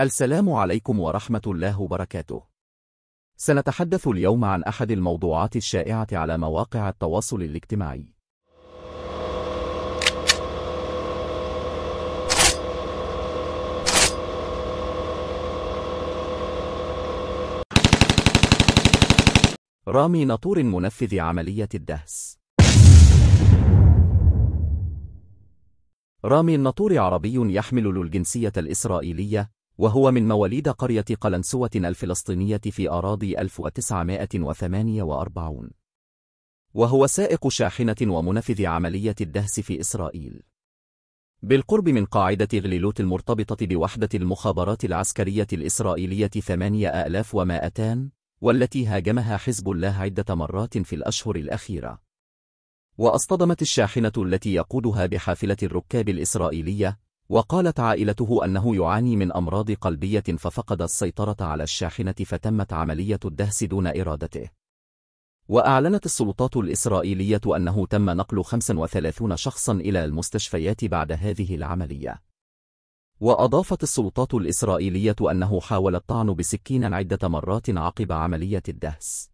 السلام عليكم ورحمة الله وبركاته سنتحدث اليوم عن أحد الموضوعات الشائعة على مواقع التواصل الاجتماعي رامي نطور منفذ عملية الدهس رامي النطور عربي يحمل الجنسية الإسرائيلية وهو من مواليد قرية قلنسوة الفلسطينية في أراضي 1948 وهو سائق شاحنة ومنفذ عملية الدهس في إسرائيل بالقرب من قاعدة غليلوت المرتبطة بوحدة المخابرات العسكرية الإسرائيلية 8200 والتي هاجمها حزب الله عدة مرات في الأشهر الأخيرة وأصطدمت الشاحنة التي يقودها بحافلة الركاب الإسرائيلية وقالت عائلته أنه يعاني من أمراض قلبية ففقد السيطرة على الشاحنة فتمت عملية الدهس دون إرادته. وأعلنت السلطات الإسرائيلية أنه تم نقل 35 شخصا إلى المستشفيات بعد هذه العملية. وأضافت السلطات الإسرائيلية أنه حاول الطعن بسكين عدة مرات عقب عملية الدهس.